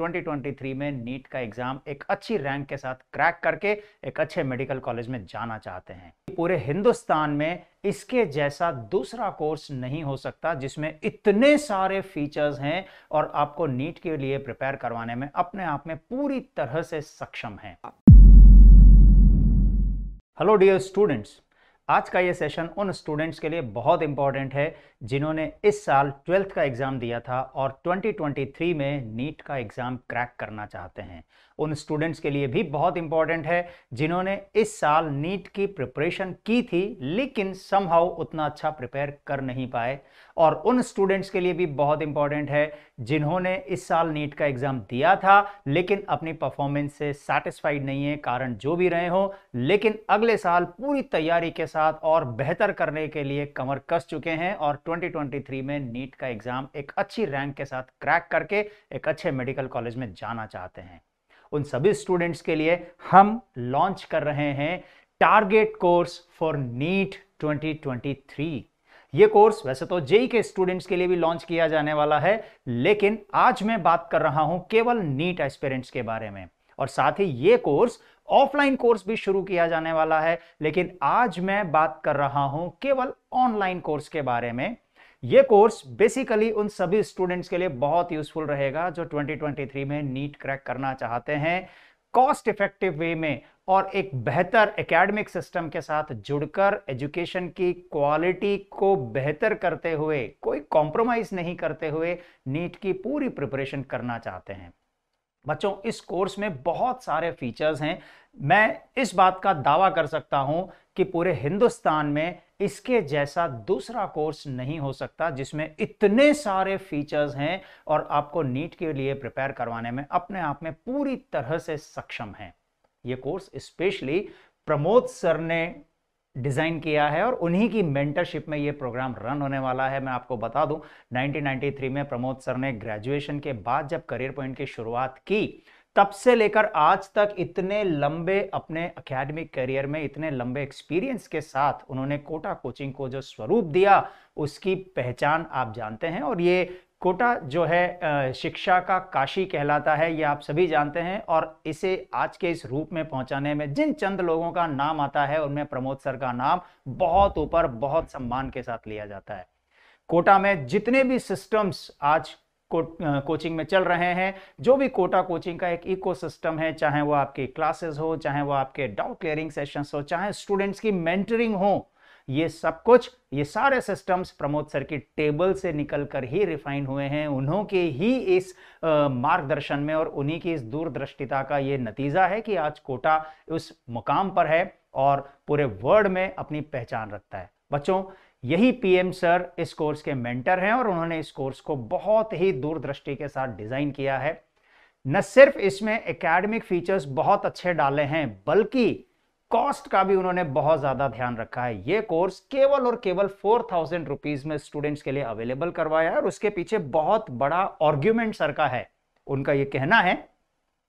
2023 में नीट का एग्जाम एक अच्छी रैंक के साथ क्रैक करके एक अच्छे मेडिकल कॉलेज में जाना चाहते हैं पूरे हिंदुस्तान में इसके जैसा दूसरा कोर्स नहीं हो सकता जिसमें इतने सारे फीचर्स हैं और आपको नीट के लिए प्रिपेयर करवाने में अपने आप में पूरी तरह से सक्षम है हेलो डियर स्टूडेंट्स आज का ये सेशन उन स्टूडेंट्स के लिए बहुत इंपॉर्टेंट है जिन्होंने इस साल ट्वेल्थ का एग्ज़ाम दिया था और 2023 में नीट का एग्ज़ाम क्रैक करना चाहते हैं उन स्टूडेंट्स के लिए भी बहुत इंपॉर्टेंट है जिन्होंने इस साल नीट की प्रिपरेशन की थी लेकिन समहाउ उतना अच्छा प्रिपेयर कर नहीं पाए और उन स्टूडेंट्स के लिए भी बहुत इंपॉर्टेंट है जिन्होंने इस साल नीट का एग्ज़ाम दिया था लेकिन अपनी परफॉर्मेंस से सेटिस्फाइड नहीं है कारण जो भी रहे हों लेकिन अगले साल पूरी तैयारी के साथ और बेहतर करने के लिए कमर कस चुके हैं और 2023 में नीट का एग्ज़ाम एक अच्छी रैंक के साथ क्रैक करके एक अच्छे मेडिकल कॉलेज में जाना चाहते हैं उन सभी स्टूडेंट्स के लिए हम लॉन्च कर रहे हैं टारगेट कोर्स फॉर नीट 2023 ये कोर्स वैसे तो जेई के स्टूडेंट्स के लिए भी लॉन्च किया जाने वाला है लेकिन आज मैं बात कर रहा हूं केवल नीट एस्पेरेंट्स के बारे में और साथ ही ये कोर्स ऑफलाइन कोर्स भी शुरू किया जाने वाला है लेकिन आज मैं बात कर रहा हूं केवल ऑनलाइन कोर्स के बारे में ये कोर्स बेसिकली उन सभी स्टूडेंट्स के लिए बहुत यूजफुल रहेगा जो 2023 में नीट क्रैक करना चाहते हैं कॉस्ट इफेक्टिव वे में और एक बेहतर एकेडमिक सिस्टम के साथ जुड़कर एजुकेशन की क्वालिटी को बेहतर करते हुए कोई कॉम्प्रोमाइज़ नहीं करते हुए नीट की पूरी प्रिपरेशन करना चाहते हैं बच्चों इस कोर्स में बहुत सारे फीचर्स हैं मैं इस बात का दावा कर सकता हूं कि पूरे हिंदुस्तान में इसके जैसा दूसरा कोर्स नहीं हो सकता जिसमें इतने सारे फीचर्स हैं और आपको नीट के लिए प्रिपेयर करवाने में अपने आप में पूरी तरह से सक्षम है ये कोर्स स्पेशली प्रमोद सर ने डिज़ाइन किया है और उन्हीं की मेंटरशिप में ये प्रोग्राम रन होने वाला है मैं आपको बता दूं 1993 में प्रमोद सर ने ग्रेजुएशन के बाद जब करियर पॉइंट की शुरुआत की तब से लेकर आज तक इतने लंबे अपने अकेडमिक करियर में इतने लंबे एक्सपीरियंस के साथ उन्होंने कोटा कोचिंग को जो स्वरूप दिया उसकी पहचान आप जानते हैं और ये कोटा जो है शिक्षा का काशी कहलाता है ये आप सभी जानते हैं और इसे आज के इस रूप में पहुंचाने में जिन चंद लोगों का नाम आता है उनमें प्रमोद सर का नाम बहुत ऊपर बहुत सम्मान के साथ लिया जाता है कोटा में जितने भी सिस्टम्स आज को, कोचिंग में चल रहे हैं जो भी कोटा कोचिंग का एक सिस्टम है चाहे वो आपकी क्लासेस हो चाहे वो आपके डाउट क्लियरिंग सेशंस हो चाहे स्टूडेंट्स की मेंटरिंग हो ये सब कुछ ये सारे सिस्टम्स प्रमोद सर की टेबल से निकल कर ही रिफाइन हुए हैं उन्हों के ही इस मार्गदर्शन में और उन्हीं की इस दूरदृष्टिता का ये नतीजा है कि आज कोटा उस मुकाम पर है और पूरे वर्ल्ड में अपनी पहचान रखता है बच्चों यही पीएम सर इस कोर्स के मेंटर हैं और उन्होंने इस कोर्स को बहुत ही दूरदृष्टि के साथ डिज़ाइन किया है न सिर्फ इसमें एकेडमिक फीचर्स बहुत अच्छे डाले हैं बल्कि कॉस्ट का भी उन्होंने बहुत ज्यादा ध्यान रखा है ये कोर्स केवल और केवल फोर थाउजेंड रुपीज में स्टूडेंट्स के लिए अवेलेबल करवाया है और उसके पीछे बहुत बड़ा ऑर्ग्यूमेंट सर का है उनका ये कहना है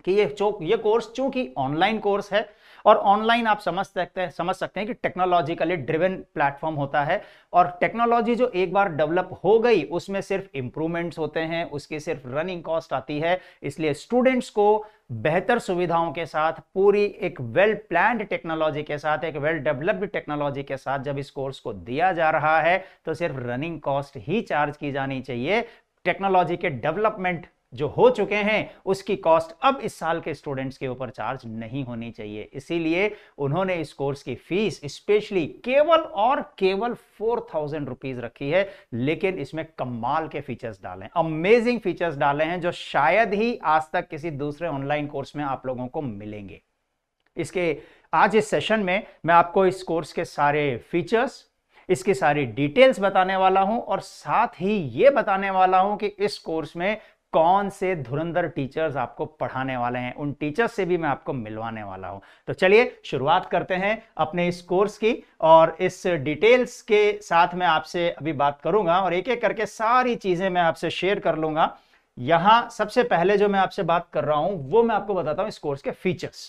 कि ये चो ये कोर्स चूंकि ऑनलाइन कोर्स है और ऑनलाइन आप समझ सकते हैं समझ सकते हैं कि टेक्नोलॉजिकली ड्रिवन प्लेटफॉर्म होता है और टेक्नोलॉजी जो एक बार डेवलप हो गई उसमें सिर्फ इंप्रूवमेंट्स होते हैं उसकी सिर्फ रनिंग कॉस्ट आती है इसलिए स्टूडेंट्स को बेहतर सुविधाओं के साथ पूरी एक वेल प्लान टेक्नोलॉजी के साथ एक वेल डेवलप्ड टेक्नोलॉजी के साथ जब इस कोर्स को दिया जा रहा है तो सिर्फ रनिंग कॉस्ट ही चार्ज की जानी चाहिए टेक्नोलॉजी के डेवलपमेंट जो हो चुके हैं उसकी कॉस्ट अब इस साल के स्टूडेंट्स के ऊपर चार्ज नहीं होनी चाहिए इसीलिए उन्होंने इस कोर्स की फीस स्पेशली केवल और केवल फोर थाउजेंड रुपीज रखी है लेकिन इसमें कमाल के फीचर्स डाले हैं अमेजिंग फीचर्स डाले हैं जो शायद ही आज तक किसी दूसरे ऑनलाइन कोर्स में आप लोगों को मिलेंगे इसके आज इस सेशन में मैं आपको इस कोर्स के सारे फीचर्स इसकी सारी डिटेल्स बताने वाला हूं और साथ ही ये बताने वाला हूं कि इस कोर्स में कौन से धुरंधर टीचर्स आपको पढ़ाने वाले हैं उन टीचर्स से भी मैं आपको मिलवाने वाला हूं तो चलिए शुरुआत करते हैं अपने इस कोर्स की और इस डिटेल्स के साथ मैं आपसे अभी बात करूंगा और एक एक करके सारी चीजें मैं आपसे शेयर कर लूंगा यहां सबसे पहले जो मैं आपसे बात कर रहा हूं वो मैं आपको बताता हूं इस कोर्स के फीचर्स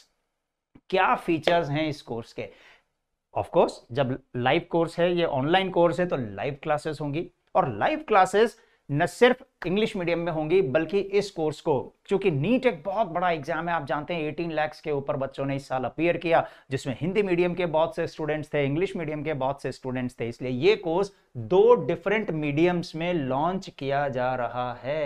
क्या फीचर्स हैं इस कोर्स के ऑफ कोर्स जब लाइव कोर्स है ये ऑनलाइन कोर्स है तो लाइव क्लासेस होंगी और लाइव क्लासेस न सिर्फ इंग्लिश मीडियम में होंगी बल्कि इस कोर्स को क्योंकि नीट एक बहुत बड़ा एग्जाम है आप जानते हैं 18 लाख के ऊपर बच्चों ने इस साल अपीयर किया जिसमें हिंदी मीडियम के बहुत से स्टूडेंट्स थे इंग्लिश मीडियम के बहुत से स्टूडेंट्स थे इसलिए ये कोर्स दो डिफरेंट मीडियम्स में लॉन्च किया जा रहा है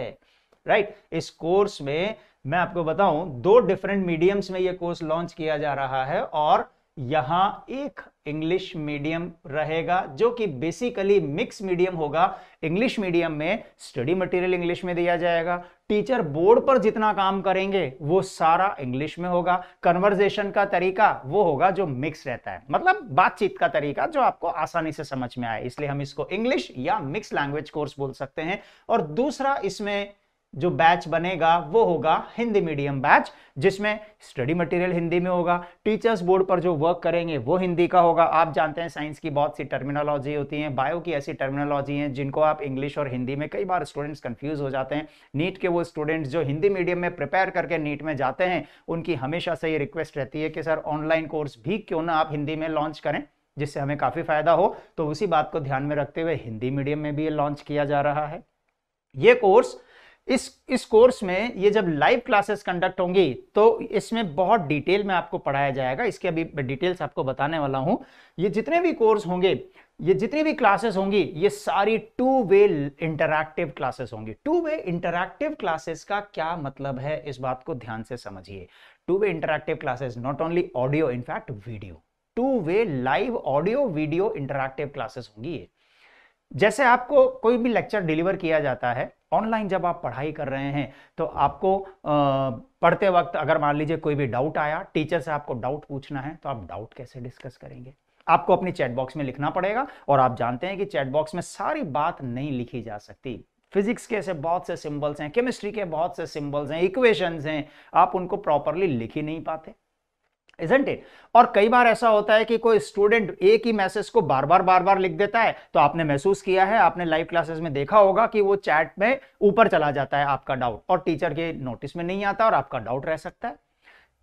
राइट right? इस कोर्स में मैं आपको बताऊं दो डिफरेंट मीडियम्स में यह कोर्स लॉन्च किया जा रहा है और यहां एक इंग्लिश मीडियम रहेगा जो कि बेसिकली मिक्स मीडियम होगा इंग्लिश मीडियम में स्टडी मटेरियल इंग्लिश में दिया जाएगा टीचर बोर्ड पर जितना काम करेंगे वो सारा इंग्लिश में होगा कन्वर्जेशन का तरीका वो होगा जो मिक्स रहता है मतलब बातचीत का तरीका जो आपको आसानी से समझ में आए इसलिए हम इसको इंग्लिश या मिक्स लैंग्वेज कोर्स बोल सकते हैं और दूसरा इसमें जो बैच बनेगा वो होगा हिंदी मीडियम बैच जिसमें स्टडी मटेरियल हिंदी में होगा टीचर्स बोर्ड पर जो वर्क करेंगे वो हिंदी का होगा आप जानते हैं साइंस की बहुत सी टर्मिनोलॉजी होती है बायो की ऐसी टर्मिनोलॉजी हैं जिनको आप इंग्लिश और हिंदी में कई बार स्टूडेंट्स कंफ्यूज हो जाते हैं नीट के वो स्टूडेंट्स जो हिंदी मीडियम में प्रिपेयर करके नीट में जाते हैं उनकी हमेशा से ये रिक्वेस्ट रहती है कि सर ऑनलाइन कोर्स भी क्यों ना आप हिंदी में लॉन्च करें जिससे हमें काफ़ी फायदा हो तो उसी बात को ध्यान में रखते हुए हिंदी मीडियम में भी ये लॉन्च किया जा रहा है ये कोर्स इस इस कोर्स में ये जब लाइव क्लासेस कंडक्ट होंगी तो इसमें बहुत डिटेल में आपको पढ़ाया जाएगा इसके अभी डिटेल्स आपको बताने वाला हूँ ये जितने भी कोर्स होंगे ये जितनी भी क्लासेस होंगी ये सारी टू वे इंटरैक्टिव क्लासेस होंगी टू वे इंटरैक्टिव क्लासेस का क्या मतलब है इस बात को ध्यान से समझिए two way interactive classes not only audio in fact video two way live audio video interactive classes होंगी ये जैसे आपको कोई भी लेक्चर डिलीवर किया जाता है ऑनलाइन जब आप पढ़ाई कर रहे हैं तो आपको पढ़ते वक्त अगर मान लीजिए कोई भी डाउट आया टीचर से आपको डाउट पूछना है तो आप डाउट कैसे डिस्कस करेंगे आपको अपनी चैट बॉक्स में लिखना पड़ेगा और आप जानते हैं कि चैट बॉक्स में सारी बात नहीं लिखी जा सकती फिजिक्स के ऐसे बहुत से सिंबल्स हैं केमिस्ट्री के बहुत से सिंबल्स हैं इक्वेशंस हैं आप उनको प्रॉपरली लिख ही नहीं पाते इजेंट इट और कई बार ऐसा होता है कि कोई स्टूडेंट एक ही मैसेज को बार बार बार बार लिख देता है तो आपने महसूस किया है आपने लाइव क्लासेस में देखा होगा कि वो चैट में ऊपर चला जाता है आपका डाउट और टीचर के नोटिस में नहीं आता और आपका डाउट रह सकता है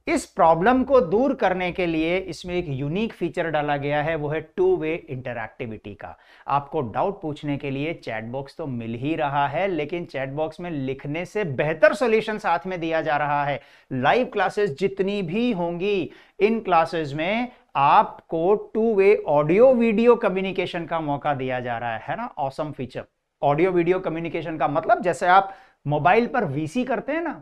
इस प्रॉब्लम को दूर करने के लिए इसमें एक यूनिक फीचर डाला गया है वो है टू वे इंटरक्टिविटी का आपको डाउट पूछने के लिए चैट बॉक्स तो मिल ही रहा है लेकिन चैट बॉक्स में लिखने से बेहतर सोल्यूशन साथ में दिया जा रहा है लाइव क्लासेस जितनी भी होंगी इन क्लासेस में आपको two way audio video communication का मौका दिया जा रहा है ना awesome feature audio video communication का मतलब जैसे आप मोबाइल पर वीसी करते हैं ना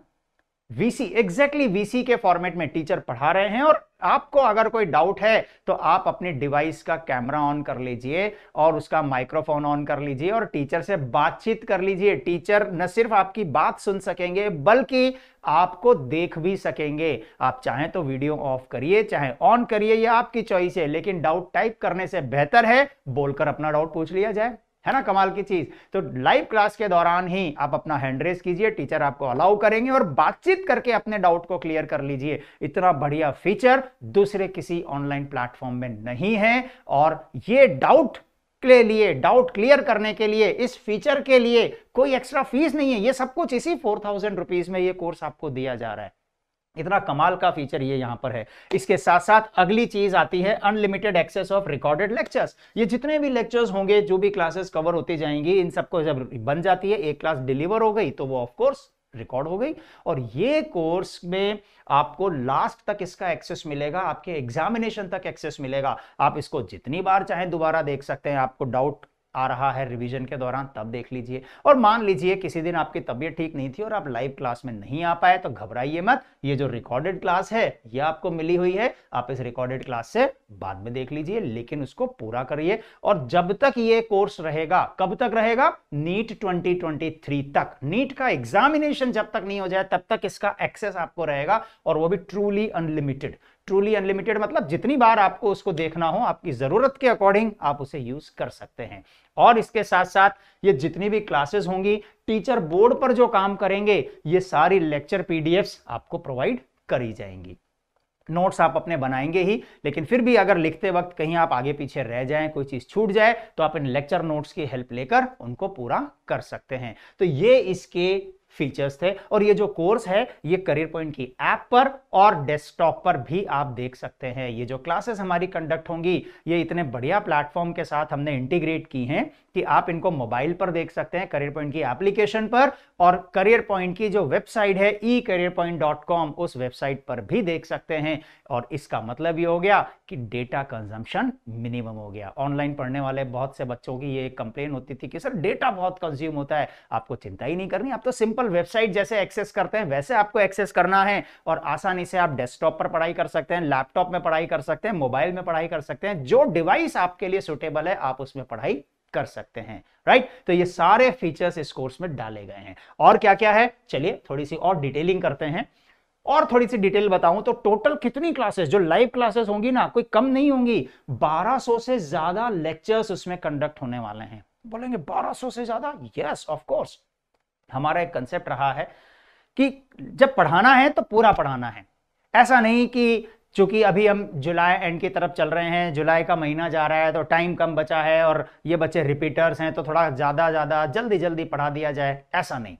वीसी एग्जैक्टली वीसी के फॉर्मेट में टीचर पढ़ा रहे हैं और आपको अगर कोई डाउट है तो आप अपने डिवाइस का कैमरा ऑन कर लीजिए और उसका माइक्रोफोन ऑन कर लीजिए और टीचर से बातचीत कर लीजिए टीचर न सिर्फ आपकी बात सुन सकेंगे बल्कि आपको देख भी सकेंगे आप चाहें तो वीडियो ऑफ करिए चाहे ऑन करिए यह आपकी चॉइस है लेकिन डाउट टाइप करने से बेहतर है बोलकर अपना डाउट पूछ लिया जाए है ना कमाल की चीज तो लाइव क्लास के दौरान ही आप अपना हैंड रेस कीजिए टीचर आपको अलाउ करेंगे और बातचीत करके अपने डाउट को क्लियर कर लीजिए इतना बढ़िया फीचर दूसरे किसी ऑनलाइन प्लेटफॉर्म में नहीं है और ये डाउट के लिए डाउट क्लियर करने के लिए इस फीचर के लिए कोई एक्स्ट्रा फीस नहीं है ये सब कुछ इसी फोर थाउजेंड रुपीज में ये कोर्स आपको दिया जा रहा है इतना कमाल का फीचर ये यहां पर है इसके साथ साथ अगली चीज आती है unlimited access of recorded lectures ये जितने भी लेक्चर्स होंगे जो भी क्लासेस कवर होती जाएंगी इन सबको जब बन जाती है एक क्लास डिलीवर हो गई तो वो ऑफकोर्स रिकॉर्ड हो गई और ये कोर्स में आपको लास्ट तक इसका एक्सेस मिलेगा आपके एग्जामिनेशन तक एक्सेस मिलेगा आप इसको जितनी बार चाहें दोबारा देख सकते हैं आपको डाउट आ रहा है रिवीजन के दौरान तब देख लीजिए और मान लीजिए किसी दिन आपकी तबीयत ठीक नहीं थी और आप लाइव क्लास में नहीं आ पाए तो घबराइए मत ये जो रिकॉर्डेड क्लास है ये आपको मिली हुई है आप इस रिकॉर्डेड क्लास से बाद में देख लीजिए लेकिन उसको पूरा करिए और जब तक ये कोर्स रहेगा कब तक रहेगा नीट ट्वेंटी तक नीट का एग्जामिनेशन जब तक नहीं हो जाए तब तक इसका एक्सेस आपको रहेगा और वो भी ट्रूली अनलिमिटेड ट्रूली अनलिमिटेड मतलब जितनी बार आपको उसको देखना हो आपकी ज़रूरत के अकॉर्डिंग आप उसे यूज़ कर सकते हैं और इसके साथ साथ ये जितनी भी क्लासेस होंगी टीचर बोर्ड पर जो काम करेंगे ये सारी लेक्चर पीडीएफ्स आपको प्रोवाइड करी जाएंगी नोट्स आप अपने बनाएंगे ही लेकिन फिर भी अगर लिखते वक्त कहीं आप आगे पीछे रह जाएं कोई चीज़ छूट जाए तो आप इन लेक्चर नोट्स की हेल्प लेकर उनको पूरा कर सकते हैं तो ये इसके फीचर्स थे और ये जो कोर्स है ये करियर पॉइंट की ऐप पर और डेस्कटॉप पर भी आप देख सकते हैं ये जो क्लासेस हमारी कंडक्ट होंगी ये इतने बढ़िया प्लेटफॉर्म के साथ हमने इंटीग्रेट की हैं कि आप इनको मोबाइल पर देख सकते हैं करियर पॉइंट की एप्लीकेशन पर और करियर पॉइंट की जो वेबसाइट है e career point dot com उस वेबसाइट पर भी देख सकते हैं और इसका मतलब ये हो गया कि डेटा कंजम्पशन मिनिमम हो गया ऑनलाइन पढ़ने वाले बहुत से बच्चों की ये कंप्लेन होती थी कि सर डेटा बहुत कंज्यूम होता है आपको चिंता ही नहीं करनी आप तो सिंपल वेबसाइट जैसे एक्सेस करते हैं वैसे आपको एक्सेस करना है और आसानी से आप डेस्कटॉप पर पढ़ाई कर सकते हैं लैपटॉप में पढ़ाई कर सकते हैं मोबाइल में पढ़ाई कर सकते हैं जो डिवाइस आपके लिए सुटेबल है आप उसमें पढ़ाई कर सकते हैं राइट तो ये सारे फीचर्स इस कोर्स में डाले गए हैं और क्या क्या है चलिए थोड़ी सी और डिटेलिंग करते हैं और थोड़ी सी डिटेल बताऊं तो टोटल कितनी क्लासेस जो लाइव क्लासेस होंगी ना कोई कम नहीं होंगी 1200 से ज्यादा लेक्चर्स उसमें कंडक्ट होने वाले हैं बोलेंगे 1200 से ज्यादा यस ऑफ कोर्स हमारा एक कंसेप्ट रहा है कि जब पढ़ाना है तो पूरा पढ़ाना है ऐसा नहीं कि चूँकि अभी हम जुलाई एंड की तरफ चल रहे हैं जुलाई का महीना जा रहा है तो टाइम कम बचा है और ये बच्चे रिपीटर्स हैं तो थोड़ा ज़्यादा ज़्यादा जल्दी जल्दी पढ़ा दिया जाए ऐसा नहीं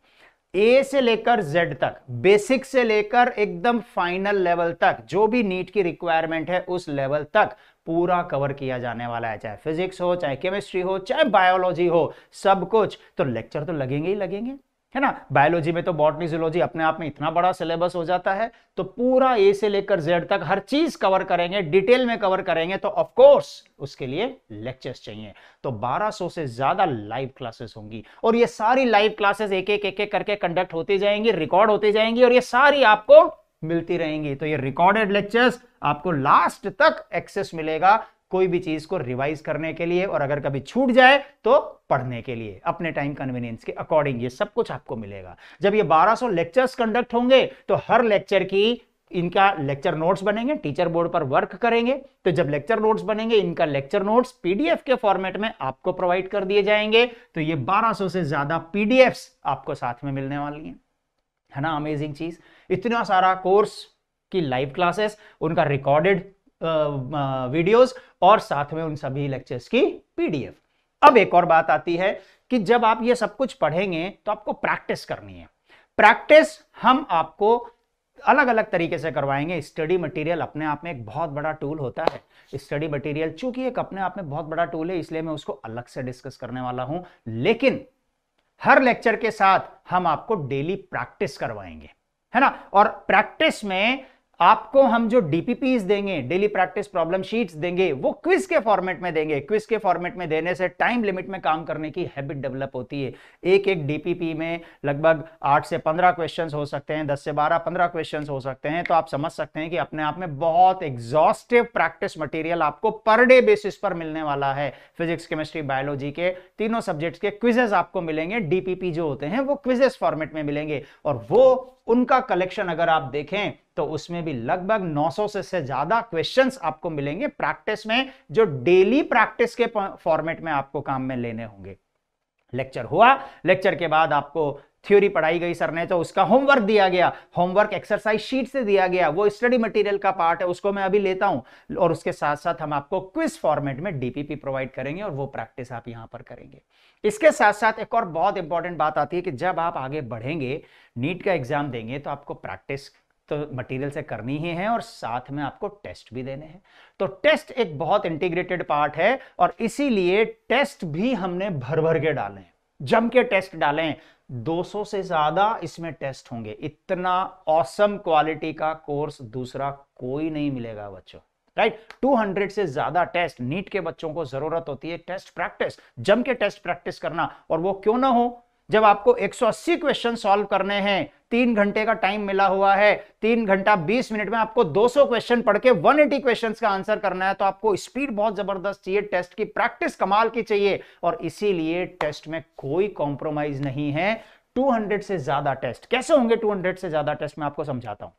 ए से लेकर जेड तक बेसिक से लेकर एकदम फाइनल लेवल तक जो भी नीट की रिक्वायरमेंट है उस लेवल तक पूरा कवर किया जाने वाला है चाहे फिजिक्स हो चाहे केमिस्ट्री हो चाहे बायोलॉजी हो सब कुछ तो लेक्चर तो लगेंगे ही लगेंगे है ना बायोलॉजी में तो बॉटनी जूलॉजी अपने आप में इतना बड़ा सिलेबस हो जाता है तो पूरा ए से लेकर जेड तक हर चीज कवर करेंगे डिटेल में कवर करेंगे तो ऑफ कोर्स उसके लिए लेक्चर्स चाहिए तो 1200 से ज्यादा लाइव क्लासेस होंगी और ये सारी लाइव क्लासेस एक एक एक एक करके कंडक्ट होती जाएंगी रिकॉर्ड होती जाएंगी और ये सारी आपको मिलती रहेंगी तो ये रिकॉर्डेड लेक्चर्स आपको लास्ट तक एक्सेस मिलेगा कोई भी चीज को रिवाइज करने के लिए और अगर कभी छूट जाए तो पढ़ने के लिए अपने टाइम कन्वीनियंस के अकॉर्डिंग ये सब कुछ आपको मिलेगा जब ये 1200 लेक्चर्स कंडक्ट होंगे तो हर लेक्चर की इनका लेक्चर नोट्स बनेंगे टीचर बोर्ड पर वर्क करेंगे तो जब लेक्चर नोट्स बनेंगे इनका लेक्चर नोट्स पीडीएफ के फॉर्मेट में आपको प्रोवाइड कर दिए जाएंगे तो ये 1200 से ज्यादा पीडीएफ आपको साथ में मिलने वाली हैं है ना अमेजिंग चीज इतना सारा कोर्स की लाइव क्लासेस उनका रिकॉर्डेड वीडियोस और साथ में उन सभी लेक्चर्स की पीडीएफ अब एक और बात आती है कि जब आप ये सब कुछ पढ़ेंगे तो आपको प्रैक्टिस करनी है प्रैक्टिस हम आपको अलग अलग तरीके से करवाएंगे स्टडी मटेरियल अपने आप में एक बहुत बड़ा टूल होता है स्टडी मटेरियल चूंकि एक अपने आप में बहुत बड़ा टूल है इसलिए मैं उसको अलग से डिस्कस करने वाला हूं लेकिन हर लेक्चर के साथ हम आपको डेली प्रैक्टिस करवाएंगे है ना और प्रैक्टिस में आपको हम जो डीपीपीज देंगे डेली प्रैक्टिस प्रॉब्लम शीट्स देंगे वो क्विज के फॉर्मेट में देंगे क्विज के फॉर्मेट में देने से टाइम लिमिट में काम करने की हैबिट डेवलप होती है एक एक डीपीपी में लगभग आठ से पंद्रह क्वेश्चन हो सकते हैं दस से बारह पंद्रह क्वेश्चन हो सकते हैं तो आप समझ सकते हैं कि अपने आप में बहुत एग्जॉस्टिव प्रैक्टिस मटीरियल आपको पर डे बेसिस पर मिलने वाला है फिजिक्स केमिस्ट्री बायोलॉजी के तीनों सब्जेक्ट्स के क्विजेस आपको मिलेंगे डीपीपी जो होते हैं वो क्विजेस फॉर्मेट में मिलेंगे और वो उनका कलेक्शन अगर आप देखें तो उसमें भी लगभग 900 से, से ज्यादा क्वेश्चंस आपको मिलेंगे प्रैक्टिस में जो डेली प्रैक्टिस के फॉर्मेट में आपको काम में लेने होंगे लेक्चर हुआ लेक्चर के बाद आपको थ्योरी पढ़ाई गई सर ने तो उसका होमवर्क दिया गया होमवर्क एक्सरसाइज शीट से दिया गया वो स्टडी मटेरियल का पार्ट है उसको मैं अभी लेता हूं और उसके साथ साथ हम आपको क्विज फॉर्मेट में डीपीपी प्रोवाइड करेंगे और वो प्रैक्टिस आप यहां पर करेंगे इसके साथ साथ एक और बहुत इंपॉर्टेंट बात आती है कि जब आप आगे बढ़ेंगे नीट का एग्जाम देंगे तो आपको प्रैक्टिस तो मटेरियल से करनी ही है और साथ में आपको टेस्ट भी देने हैं तो टेस्ट एक बहुत इंटीग्रेटेड पार्ट है और इसीलिए टेस्ट भी हमने भर भर के डाले जम के टेस्ट डाले 200 से ज्यादा इसमें टेस्ट होंगे इतना औसम क्वालिटी का कोर्स दूसरा कोई नहीं मिलेगा बच्चों राइट right? 200 से ज्यादा टेस्ट नीट के बच्चों को जरूरत होती है टेस्ट प्रैक्टिस जम के टेस्ट प्रैक्टिस करना और वो क्यों ना हो जब आपको 180 क्वेश्चन सॉल्व करने हैं तीन घंटे का टाइम मिला हुआ है तीन घंटा 20 मिनट में आपको 200 क्वेश्चन पढ़ के 180 क्वेश्चंस का आंसर करना है तो आपको स्पीड बहुत जबरदस्त चाहिए टेस्ट की प्रैक्टिस कमाल की चाहिए और इसीलिए टेस्ट में कोई कॉम्प्रोमाइज नहीं है 200 से ज्यादा टेस्ट कैसे होंगे 200 से ज्यादा टेस्ट मैं आपको समझाता हूं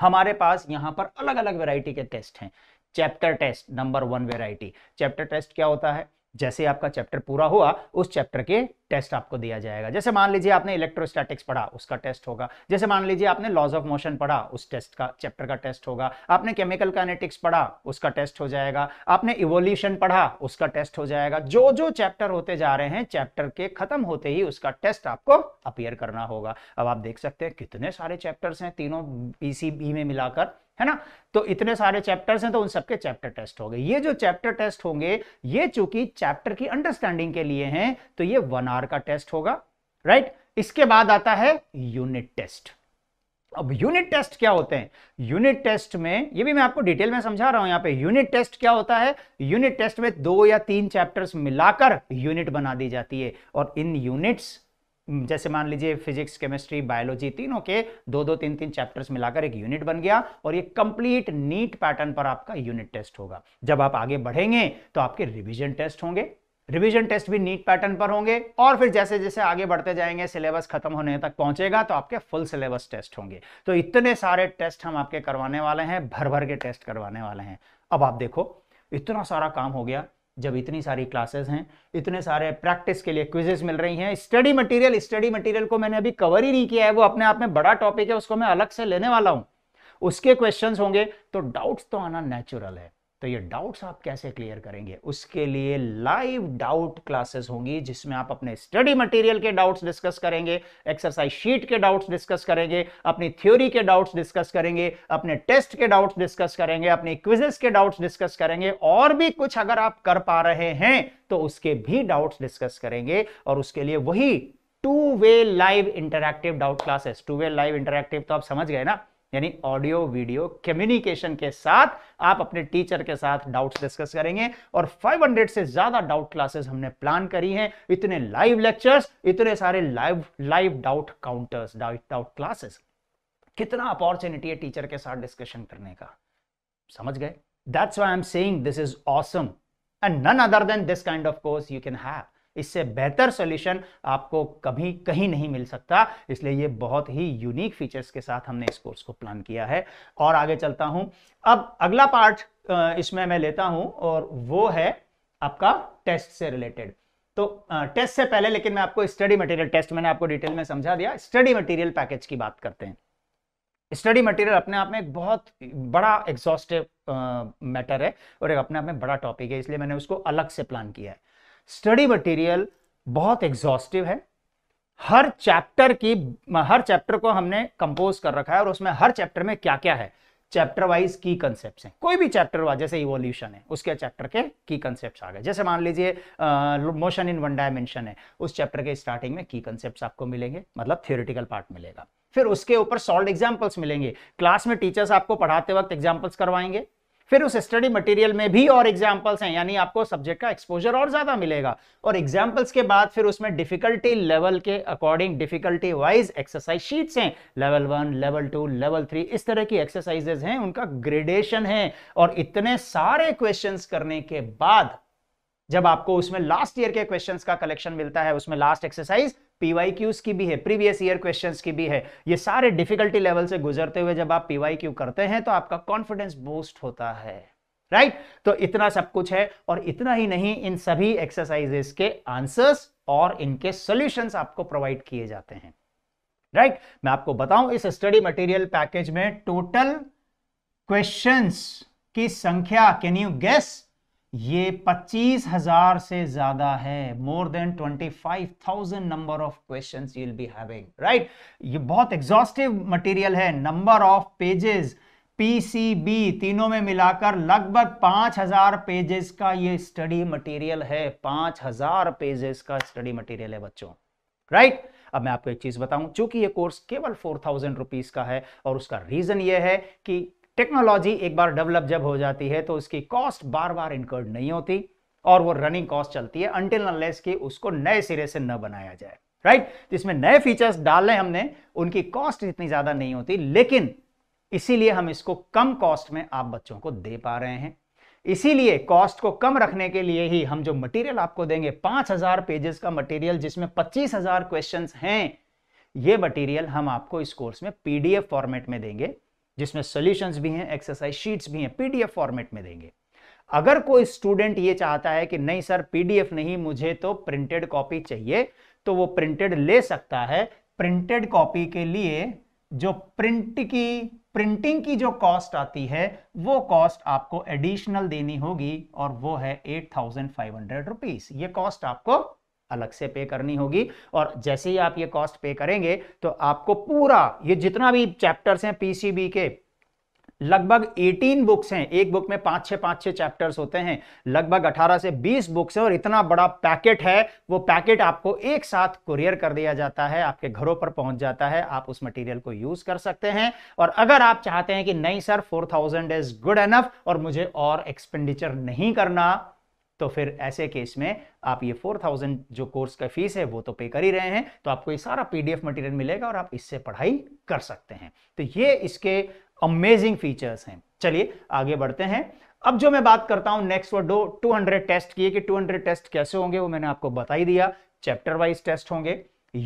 हमारे पास यहां पर अलग अलग वेराइटी के टेस्ट हैं chapter test number one variety chapter test क्या होता है जैसे आपका चैप्टर पूरा हुआ उस चैप्टर के टेस्ट आपको दिया जाएगा जैसे मान लीजिए आपने इलेक्ट्रोस्टैटिक्स पढ़ा उसका टेस्ट होगा जैसे मान लीजिए आपने लॉज ऑफ मोशन पढ़ा उस टेस्ट का चैप्टर का टेस्ट होगा आपने केमिकल काइनेटिक्स पढ़ा उसका टेस्ट हो जाएगा आपने इवोल्यूशन पढ़ा उसका टेस्ट हो जाएगा जो जो चैप्टर होते जा रहे हैं चैप्टर के खत्म होते ही उसका टेस्ट आपको अपियर करना होगा अब आप देख सकते हैं कितने सारे चैप्टर्स हैं तीनों बी में मिलाकर है ना तो इतने सारे चैप्टर्स हैं तो उन सबके चैप्टर टेस्ट हो गए ये जो चैप्टर टेस्ट होंगे ये चूंकि चैप्टर की अंडरस्टैंडिंग के लिए हैं तो ये वन आवर का टेस्ट होगा राइट इसके बाद आता है यूनिट टेस्ट अब यूनिट टेस्ट क्या होते हैं यूनिट टेस्ट में ये भी मैं आपको डिटेल में समझा रहा हूं यहां पे यूनिट टेस्ट क्या होता है यूनिट टेस्ट में दो या तीन चैप्टर्स मिलाकर यूनिट बना दी जाती है और इन यूनिट्स हम्म, जैसे मान लीजिए फिजिक्स केमिस्ट्री बायोलॉजी तीनों के दो दो तीन तीन चैप्टर्स मिलाकर एक यूनिट बन गया और ये कंप्लीट नीट पैटर्न पर आपका यूनिट टेस्ट होगा जब आप आगे बढ़ेंगे तो आपके रिविजन टेस्ट होंगे रिवीजन टेस्ट भी नीट पैटर्न पर होंगे और फिर जैसे जैसे आगे बढ़ते जाएंगे सिलेबस खत्म होने तक पहुंचेगा तो आपके फुल सिलेबस टेस्ट होंगे तो इतने सारे टेस्ट हम आपके करवाने वाले हैं भर भर के टेस्ट करवाने वाले हैं अब आप देखो इतना सारा काम हो गया जब इतनी सारी क्लासेस हैं इतने सारे प्रैक्टिस के लिए क्विजेस मिल रही हैं स्टडी मटेरियल स्टडी मटेरियल को मैंने अभी कवर ही नहीं किया है वो अपने आप में बड़ा टॉपिक है उसको मैं अलग से लेने वाला हूं उसके क्वेश्चंस होंगे तो डाउट्स तो आना नेचुरल है तो ये डाउट्स आप कैसे क्लियर करेंगे उसके लिए लाइव डाउट क्लासेस होंगी जिसमें आप अपने स्टडी मटेरियल के डाउट्स डिस्कस करेंगे एक्सरसाइज शीट के डाउट्स डिस्कस करेंगे अपनी थ्योरी के डाउट्स डिस्कस करेंगे अपने टेस्ट के डाउट्स डिस्कस करेंगे अपने क्विजेस के डाउट्स डिस्कस करेंगे और भी कुछ अगर आप कर पा रहे हैं तो उसके भी डाउट्स डिस्कस करेंगे और उसके लिए वही two way live interactive doubt classes two way live interactive तो आप समझ गए ना यानी ऑडियो वीडियो कम्युनिकेशन के साथ आप अपने टीचर के साथ डाउट्स डिस्कस करेंगे और 500 से ज्यादा डाउट क्लासेस हमने प्लान करी हैं इतने लाइव लेक्चर्स इतने सारे live live doubt counters doubt doubt classes कितना अपॉर्चुनिटी है टीचर के साथ डिस्कशन करने का समझ गए that's why I'm saying this is awesome and none other than this kind of course you can have इससे बेहतर सोल्यूशन आपको कभी कहीं नहीं मिल सकता इसलिए ये बहुत ही यूनिक फीचर्स के साथ हमने इस कोर्स को प्लान किया है और आगे चलता हूं अब अगला पार्ट इसमें मैं लेता हूं और वो है आपका टेस्ट से रिलेटेड तो टेस्ट से पहले लेकिन मैं आपको स्टडी मटेरियल टेस्ट मैंने आपको डिटेल में समझा दिया स्टडी मटेरियल पैकेज की बात करते हैं स्टडी मटेरियल अपने आप में एक बहुत बड़ा एग्जॉस्टिव मैटर है और एक अपने आप में बड़ा टॉपिक है इसलिए मैंने उसको अलग से प्लान किया है स्टडी मटेरियल बहुत एग्जॉस्टिव है हर चैप्टर की हर चैप्टर को हमने कंपोज कर रखा है और उसमें हर चैप्टर में क्या क्या है चैप्टर वाइज की कंसेप्ट हैं कोई भी चैप्टर वाइज जैसे इवोल्यूशन है उसके चैप्टर के की कंसेप्ट आ गए जैसे मान लीजिए मोशन इन वन डायमेंशन है उस चैप्टर के स्टार्टिंग में की कंसेप्ट आपको मिलेंगे मतलब थियोरिटिकल पार्ट मिलेगा फिर उसके ऊपर सॉल्व एग्जाम्पल्स मिलेंगे क्लास में टीचर्स आपको पढ़ाते वक्त एग्जाम्पल्स करवाएंगे फिर उस स्टडी मटेरियल में भी और एग्जाम्पल्स हैं यानी आपको सब्जेक्ट का एक्सपोजर और ज्यादा मिलेगा और एग्जाम्पल्स के बाद फिर उसमें डिफिकल्टी लेवल के according difficulty wise exercise sheets हैं level one level two level three इस तरह की एक्सरसाइजेज हैं उनका ग्रेडेशन है और इतने सारे क्वेश्चन करने के बाद जब आपको उसमें लास्ट ईयर के क्वेश्चंस का कलेक्शन मिलता है उसमें लास्ट एक्सरसाइज पीवाईक्यूज की भी है प्रीवियस ईयर क्वेश्चंस की भी है ये सारे डिफिकल्टी लेवल से गुजरते हुए जब आप पीवाईक्यू करते हैं तो आपका कॉन्फिडेंस बूस्ट होता है राइट right? तो इतना सब कुछ है और इतना ही नहीं इन सभी एक्सरसाइजेस के आंसर्स और इनके सॉल्यूशंस आपको प्रोवाइड किए जाते हैं राइट right? मैं आपको बताऊं इस स्टडी मटेरियल पैकेज में टोटल क्वेश्चंस की संख्या कैन यू गेस ये पच्चीस हजार से ज्यादा है more than twenty five thousand number of question you'll be having right ये बहुत एग्जॉस्टिव मटेरियल है नंबर ऑफ पेजेस पीसीबी तीनों में मिलाकर लगभग पांच हजार पेजेस का ये स्टडी मटेरियल है पांच हजार पेजेस का स्टडी मटेरियल है बच्चों राइट right? अब मैं आपको एक चीज बताऊं चूंकि ये कोर्स केवल फोर थाउजेंड रुपीज का है और उसका रीजन ये है कि टेक्नोलॉजी एक बार डेवलप जब हो जाती है तो उसकी कॉस्ट बार बार इंकर्ड नहीं होती और वो रनिंग कॉस्ट चलती है अंटिल अनलेस कि उसको नए सिरे से न बनाया जाए राइट right? तो इसमें नए फीचर्स डाले हमने उनकी कॉस्ट इतनी ज़्यादा नहीं होती लेकिन इसीलिए हम इसको कम कॉस्ट में आप बच्चों को दे पा रहे हैं इसीलिए कॉस्ट को कम रखने के लिए ही हम जो मटेरियल आपको देंगे पांच हजार पेजेस का मटेरियल जिसमें पच्चीस हजार क्वेश्चन हैं ये मटेरियल हम आपको इस कोर्स में पीडीएफ फॉर्मेट में देंगे जिसमें सॉल्यूशंस भी हैं एक्सरसाइज शीट्स भी हैं पीडीएफ फॉर्मेट में देंगे अगर कोई स्टूडेंट ये चाहता है कि नहीं सर पीडीएफ नहीं मुझे तो प्रिंटेड कॉपी चाहिए तो वो प्रिंटेड ले सकता है प्रिंटेड कॉपी के लिए जो प्रिंट की प्रिंटिंग की जो कॉस्ट आती है वो कॉस्ट आपको एडिशनल देनी होगी और वो है eight thousand five hundred rupees ये कॉस्ट आपको अलग से पे करनी होगी और जैसे ही आप ये कॉस्ट पे करेंगे तो आपको पूरा ये जितना भी चैप्टर्स हैं पीसीबी के लगभग 18 बुक्स हैं एक बुक में पांच छह पांच छह चैप्टर्स होते हैं लगभग 18 से 20 बुक्स हैं और इतना बड़ा पैकेट है वो पैकेट आपको एक साथ कुरियर कर दिया जाता है आपके घरों पर पहुंच जाता है आप उस मटेरियल को यूज कर सकते हैं और अगर आप चाहते हैं कि नहीं sir 4000 thousand is good enough और मुझे और एक्सपेंडिचर नहीं करना तो फिर ऐसे केस में आप ये 4000 जो कोर्स का फीस है वो तो पे कर ही रहे हैं तो आपको ये सारा पीडीएफ मटेरियल मिलेगा और आप इससे पढ़ाई कर सकते हैं तो ये इसके अमेजिंग फीचर्स हैं चलिए आगे बढ़ते हैं अब जो मैं बात करता हूं नेक्स्ट वो डो 200 टेस्ट किए कि 200 टेस्ट कैसे होंगे वो मैंने आपको बता ही दिया चैप्टर वाइज टेस्ट होंगे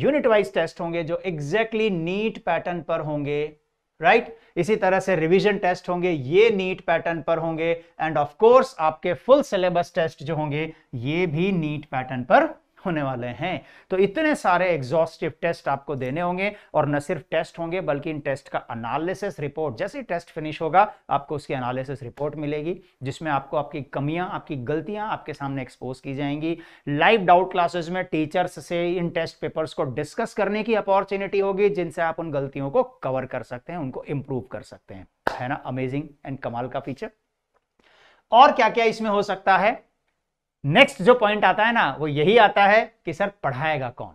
यूनिट वाइज टेस्ट होंगे जो एग्जैक्टली नीट पैटर्न पर होंगे राइट right? इसी तरह से रिवीजन टेस्ट होंगे ये नीट पैटर्न पर होंगे एंड ऑफ कोर्स आपके फुल सिलेबस टेस्ट जो होंगे ये भी नीट पैटर्न पर होने वाले हैं तो इतने सारे एग्जॉस्टिव टेस्ट आपको देने होंगे और न सिर्फ टेस्ट होंगे बल्कि इन टेस्ट का एनालिसिस रिपोर्ट जैसे टेस्ट फिनिश होगा आपको उसकी एनालिसिस रिपोर्ट मिलेगी जिसमें आपको आपकी कमियां आपकी गलतियां आपके सामने एक्सपोज की जाएंगी लाइव डाउट क्लासेस में टीचर्स से इन टेस्ट पेपर्स को डिस्कस करने की अपॉर्चुनिटी होगी जिनसे आप उन गलतियों को कवर कर सकते हैं उनको इंप्रूव कर सकते हैं है ना अमेजिंग एंड कमाल का फीचर और क्या क्या इसमें हो सकता है नेक्स्ट जो पॉइंट आता है ना वो यही आता है कि सर पढ़ाएगा कौन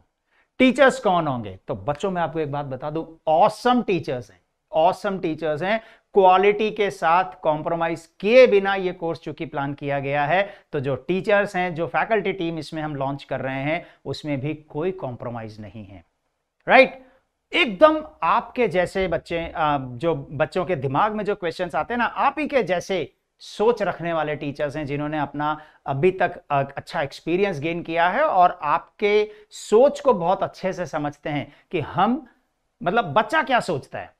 टीचर्स कौन होंगे तो बच्चों में आपको एक बात बता दू ऑसम टीचर्स हैं ऑसम टीचर्स हैं क्वालिटी के साथ कॉम्प्रोमाइज किए बिना ये कोर्स चूंकि प्लान किया गया है तो जो टीचर्स हैं जो फैकल्टी टीम इसमें हम लॉन्च कर रहे हैं उसमें भी कोई कॉम्प्रोमाइज नहीं है राइट right? एकदम आपके जैसे बच्चे जो बच्चों के दिमाग में जो क्वेश्चंस आते हैं ना आप ही के जैसे सोच रखने वाले टीचर्स हैं जिन्होंने अपना अभी तक अच्छा एक्सपीरियंस गेन किया है और आपके सोच को बहुत अच्छे से समझते हैं कि हम मतलब बच्चा क्या सोचता है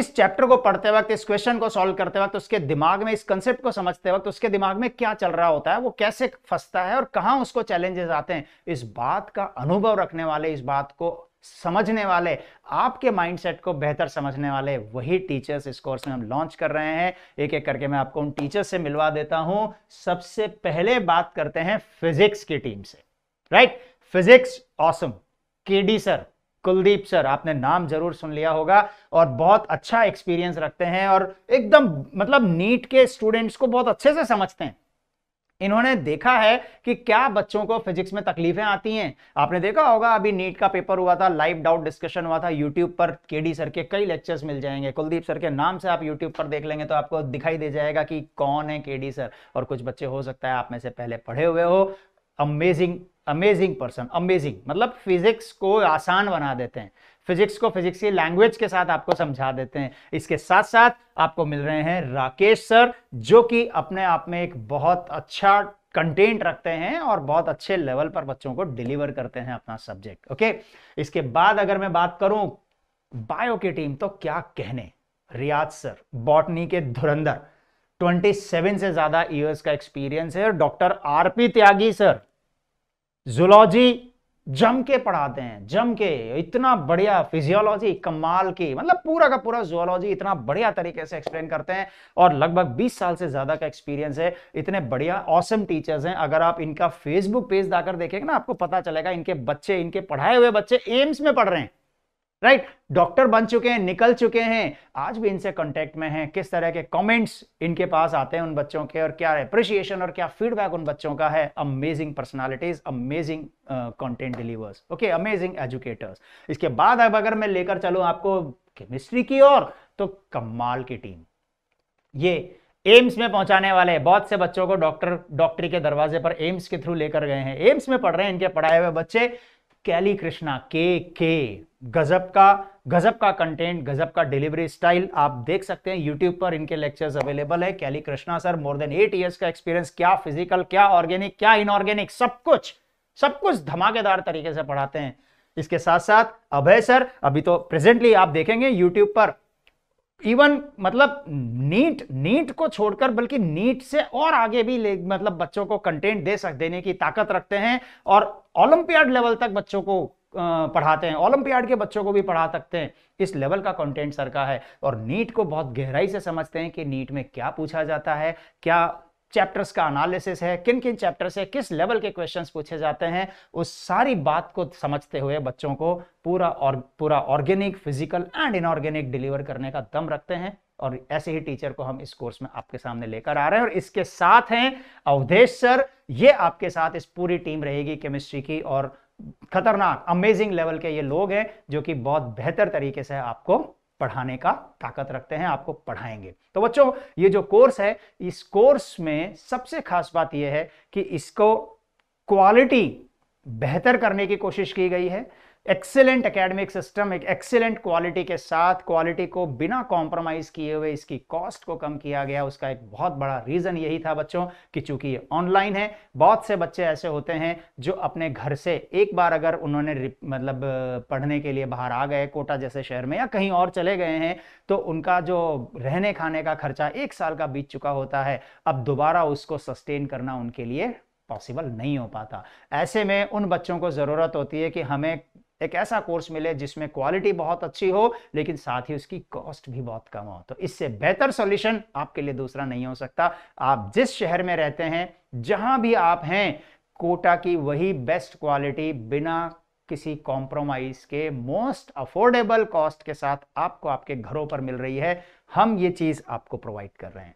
इस चैप्टर को पढ़ते वक्त इस क्वेश्चन को सॉल्व करते वक्त उसके दिमाग में इस कंसेप्ट को समझते वक्त उसके दिमाग में क्या चल रहा होता है वो कैसे फंसता है और कहाँ उसको चैलेंजेस आते हैं इस बात का अनुभव रखने वाले इस बात को समझने वाले आपके माइंडसेट को बेहतर समझने वाले वही टीचर्स इस कोर्स में हम लॉन्च कर रहे हैं एक एक करके मैं आपको उन टीचर्स से मिलवा देता हूं सबसे पहले बात करते हैं फिजिक्स की टीम से right physics awesome KD sir Kuldeep sir आपने नाम जरूर सुन लिया होगा और बहुत अच्छा एक्सपीरियंस रखते हैं और एकदम मतलब नीट के स्टूडेंट्स को बहुत अच्छे से समझते हैं इन्होंने देखा है कि क्या बच्चों को फिजिक्स में तकलीफें आती हैं आपने देखा होगा अभी नीट का पेपर हुआ था लाइव डाउट डिस्कशन हुआ था यूट्यूब पर केडी सर के कई लेक्चर्स मिल जाएंगे कुलदीप सर के नाम से आप यूट्यूब पर देख लेंगे तो आपको दिखाई दे जाएगा कि कौन है केडी सर और कुछ बच्चे हो सकता है आप में से पहले पढ़े हुए हो अमेजिंग अमेजिंग पर्सन अमेजिंग मतलब फिजिक्स को आसान बना देते हैं फिजिक्स को फिजिक्स की लैंग्वेज के साथ आपको समझा देते हैं इसके साथ साथ आपको मिल रहे हैं राकेश सर जो कि अपने आप में एक बहुत अच्छा कंटेंट रखते हैं और बहुत अच्छे लेवल पर बच्चों को डिलीवर करते हैं अपना सब्जेक्ट ओके इसके बाद अगर मैं बात करूं बायो की टीम तो क्या कहने रियाज सर बॉटनी के धुरंधर 27 से ज्यादा ईयर्स का एक्सपीरियंस है doctor RP Tyagi sir zoology जम के पढ़ाते हैं जम के इतना बढ़िया फिजियोलॉजी कमाल की मतलब पूरा का पूरा जुअलॉजी इतना बढ़िया तरीके से एक्सप्लेन करते हैं और लगभग 20 साल से ज्यादा का एक्सपीरियंस है इतने बढ़िया ऑसम टीचर्स हैं अगर आप इनका फेसबुक पेज जाकर देखेंगे ना आपको पता चलेगा इनके बच्चे इनके पढ़ाए हुए बच्चे एम्स में पढ़ रहे हैं राइट डॉक्टर बन चुके हैं निकल चुके हैं आज भी इनसे कांटेक्ट में हैं किस तरह के कमेंट्स इनके पास आते हैं उन बच्चों के और क्या अप्रिशिएशन और क्या फीडबैक उन बच्चों का है amazing personalities amazing content delivers okay amazing educators इसके बाद अब अगर मैं लेकर चलू आपको केमिस्ट्री की ओर तो कमाल की टीम ये एम्स में पहुंचाने वाले बहुत से बच्चों को डॉक्टर डॉक्टरी के दरवाजे पर एम्स के थ्रू लेकर गए हैं एम्स में पढ़ रहे हैं इनके पढ़ाए हुए बच्चे कैली कृष्णा के के गजब का गजब का कंटेंट गजब का डिलीवरी स्टाइल आप देख सकते हैं यूट्यूब पर इनके लेक्चर्स अवेलेबल है कैली Krishna sir more than eight years का एक्सपीरियंस क्या फिजिकल क्या ऑर्गेनिक क्या इनऑर्गेनिक सब कुछ सब कुछ धमाकेदार तरीके से पढ़ाते हैं इसके साथ साथ अभय सर अभी तो प्रेजेंटली आप देखेंगे यूट्यूब पर इवन मतलब नीट नीट को छोड़कर बल्कि नीट से और आगे भी मतलब बच्चों को कंटेंट दे सक देने की ताकत रखते हैं और ओलंपियाड लेवल तक बच्चों को पढ़ाते हैं ओलंपियाड के बच्चों को भी पढ़ा सकते हैं इस लेवल का कंटेंट सर का है और नीट को बहुत गहराई से समझते हैं कि नीट में क्या पूछा जाता है क्या चैप्टर्स का अनालिसिस है किन किन चैप्टर से किस लेवल के क्वेश्चंस पूछे जाते हैं उस सारी बात को समझते हुए बच्चों को पूरा और पूरा organic physical and inorganic deliver करने का दम रखते हैं और ऐसे ही टीचर को हम इस कोर्स में आपके सामने लेकर आ रहे हैं और इसके साथ हैं अवधेश सर ये आपके साथ इस पूरी टीम रहेगी केमिस्ट्री की और खतरनाक अमेजिंग लेवल के ये लोग हैं जो कि बहुत बेहतर तरीके से आपको पढ़ाने का ताकत रखते हैं आपको पढ़ाएंगे तो बच्चों ये जो कोर्स है इस कोर्स में सबसे खास बात यह है कि इसको क्वालिटी बेहतर करने की कोशिश की गई है एक्सेलेंट एकेडमिक सिस्टम एक एक्सेलेंट क्वालिटी के साथ क्वालिटी को बिना कॉम्प्रोमाइज किए हुए इसकी कॉस्ट को कम किया गया उसका एक बहुत बड़ा रीजन यही था बच्चों कि चूंकि ये ऑनलाइन है बहुत से बच्चे ऐसे होते हैं जो अपने घर से एक बार अगर उन्होंने मतलब पढ़ने के लिए बाहर आ गए कोटा जैसे शहर में या कहीं और चले गए हैं तो उनका जो रहने खाने का खर्चा एक साल का बीत चुका होता है अब दोबारा उसको सस्टेन करना उनके लिए पॉसिबल नहीं हो पाता ऐसे में उन बच्चों को ज़रूरत होती है कि हमें एक ऐसा कोर्स मिले जिसमें क्वालिटी बहुत अच्छी हो लेकिन साथ ही उसकी कॉस्ट भी बहुत कम हो तो इससे बेहतर सोल्यूशन आपके लिए दूसरा नहीं हो सकता आप जिस शहर में रहते हैं जहां भी आप हैं कोटा की वही बेस्ट क्वालिटी बिना किसी कॉम्प्रोमाइज के मोस्ट अफोर्डेबल कॉस्ट के साथ आपको आपके घरों पर मिल रही है हम ये चीज आपको प्रोवाइड कर रहे हैं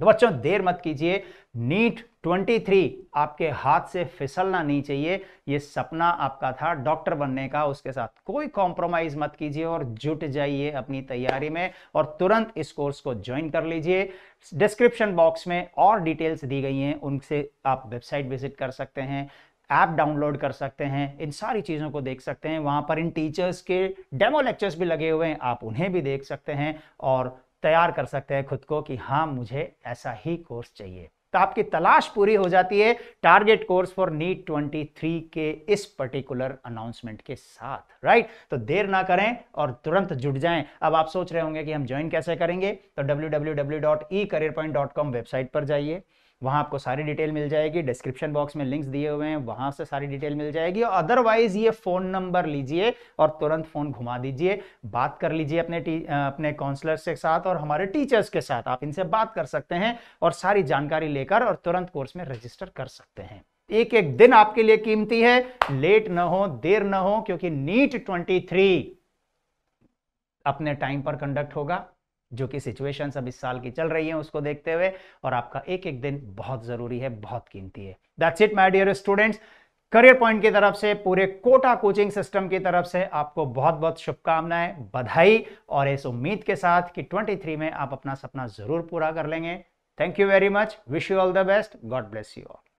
तो बच्चों देर मत कीजिए नीट 23 आपके हाथ से फिसलना नहीं चाहिए ये सपना आपका था डॉक्टर बनने का उसके साथ कोई कॉम्प्रोमाइज मत कीजिए और जुट जाइए अपनी तैयारी में और तुरंत इस कोर्स को ज्वाइन कर लीजिए डिस्क्रिप्शन बॉक्स में और डिटेल्स दी गई हैं उनसे आप वेबसाइट विजिट कर सकते हैं ऐप डाउनलोड कर सकते हैं इन सारी चीज़ों को देख सकते हैं वहाँ पर इन टीचर्स के डेमो लेक्चर्स भी लगे हुए हैं आप उन्हें भी देख सकते हैं और तैयार कर सकते हैं खुद को कि हाँ मुझे ऐसा ही कोर्स चाहिए तो आपकी तलाश पूरी हो जाती है target course for NEET twenty three के इस पर्टिकुलर अनाउंसमेंट के साथ राइट तो देर ना करें और तुरंत जुट जाएं अब आप सोच रहे होंगे कि हम ज्वाइन कैसे करेंगे तो डब्ल्यू e वेबसाइट पर जाइए वहाँ आपको सारी डिटेल मिल जाएगी डिस्क्रिप्शन बॉक्स में लिंक्स दिए हुए हैं वहाँ से सारी डिटेल मिल जाएगी और अदरवाइज ये फ़ोन नंबर लीजिए और तुरंत फ़ोन घुमा दीजिए बात कर लीजिए अपने अपने काउंसलर्स के साथ और हमारे टीचर्स के साथ आप इनसे बात कर सकते हैं और सारी जानकारी लेकर और तुरंत कोर्स में रजिस्टर कर सकते हैं एक एक दिन आपके लिए कीमती है लेट ना हो देर ना हो क्योंकि नीट 23 अपने टाइम पर कंडक्ट होगा जो कि सिचुएशन अब इस साल की चल रही है उसको देखते हुए और आपका एक एक दिन बहुत जरूरी है बहुत कीमती है that's it my dear students career point की तरफ से पूरे कोटा कोचिंग सिस्टम की तरफ से आपको बहुत बहुत शुभकामनाएं बधाई और इस उम्मीद के साथ कि 23 में आप अपना सपना जरूर पूरा कर लेंगे thank you very much wish you all the best God bless you all